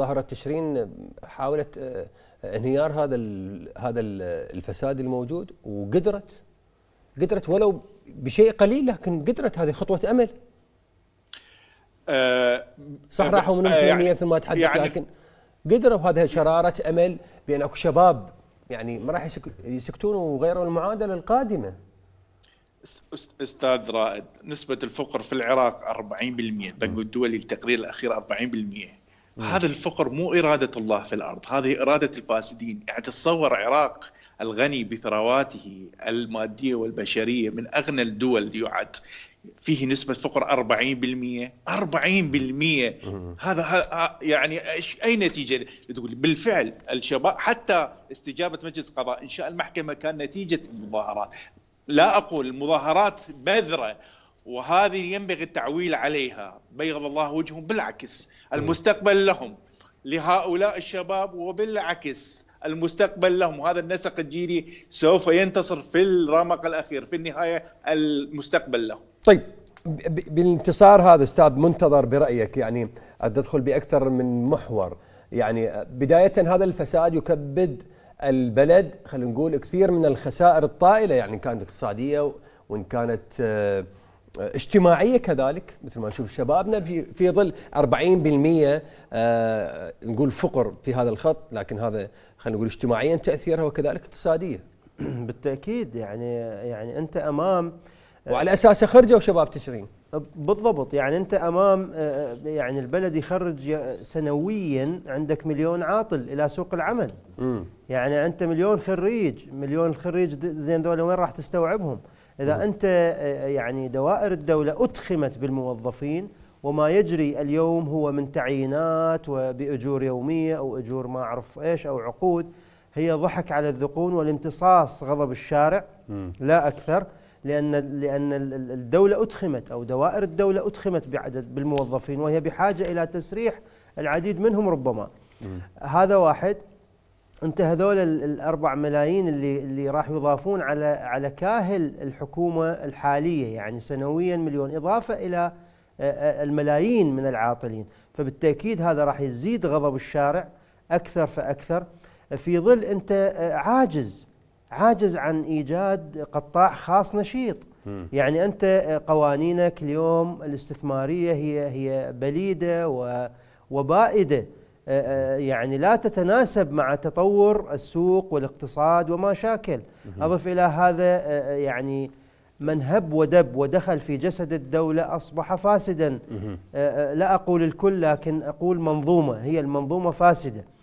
ظاهرة تشرين حاولت آه، انهيار هذا هذا الفساد الموجود وقدرت قدرت ولو بشيء قليل لكن قدرت هذه خطوة أمل آه، صح راحوا من 2% آه، يعني مثل ما تحدث يعني لكن قدروا هذه شرارة أمل بأن أكو شباب يعني ما راح يسكتون وغيروا المعادلة القادمة استاذ رائد نسبة الفقر في العراق 40% بنك الدولي التقرير الأخير 40% هذا الفقر مو إرادة الله في الأرض هذه إرادة الفاسدين يعني تتصور عراق الغني بثرواته المادية والبشرية من أغنى الدول يعد فيه نسبة فقر 40% 40% هذا يعني أي نتيجة تقول بالفعل الشباب حتى استجابة مجلس قضاء إنشاء المحكمة كان نتيجة المظاهرات لا أقول المظاهرات بذرة وهذه ينبغي التعويل عليها بيض الله وجههم بالعكس المستقبل لهم لهؤلاء الشباب وبالعكس المستقبل لهم هذا النسق الجيلي سوف ينتصر في الرمق الأخير في النهاية المستقبل لهم طيب بالانتصار هذا أستاذ منتظر برأيك يعني أدخل بأكثر من محور يعني بداية هذا الفساد يكبد البلد خلينا نقول كثير من الخسائر الطائلة يعني كانت اقتصادية وإن كانت آه، اجتماعيه كذلك مثل ما نشوف شبابنا في في ظل 40% آه، نقول فقر في هذا الخط لكن هذا خلينا نقول اجتماعيا تاثيرها وكذلك اقتصاديه. بالتاكيد يعني يعني انت امام آه، وعلى أساس خرجوا شباب تشرين. بالضبط يعني انت امام آه، يعني البلد يخرج سنويا عندك مليون عاطل الى سوق العمل. م. يعني انت مليون خريج، مليون خريج زين ذولا وين راح تستوعبهم؟ إذا نعم. أنت آه، يعني دوائر الدولة أتخمت بالموظفين وما يجري اليوم هو من تعيينات وبأجور يومية أو أجور ما أعرف إيش أو عقود هي ضحك على الذقون والامتصاص غضب الشارع لا أكثر لأن لأن الدولة أتخمت أو دوائر الدولة أتخمت بعدد بالموظفين وهي بحاجة إلى تسريح العديد منهم ربما هذا واحد انت هذول الأربع ملايين اللي اللي راح يضافون على على كاهل الحكومه الحاليه يعني سنويا مليون اضافه الى آه، آه، الملايين من العاطلين فبالتاكيد هذا راح يزيد غضب الشارع اكثر فاكثر في ظل انت آه، عاجز عاجز عن ايجاد قطاع خاص نشيط يعني انت قوانينك اليوم الاستثماريه هي هي بليده وبائده آه، آه، يعني لا تتناسب مع تطور السوق والاقتصاد وما شاكل أضف إلى هذا آه، يعني من هب ودب ودخل في جسد الدولة أصبح فاسدا لا أقول الكل لكن أقول منظومة هي المنظومة فاسدة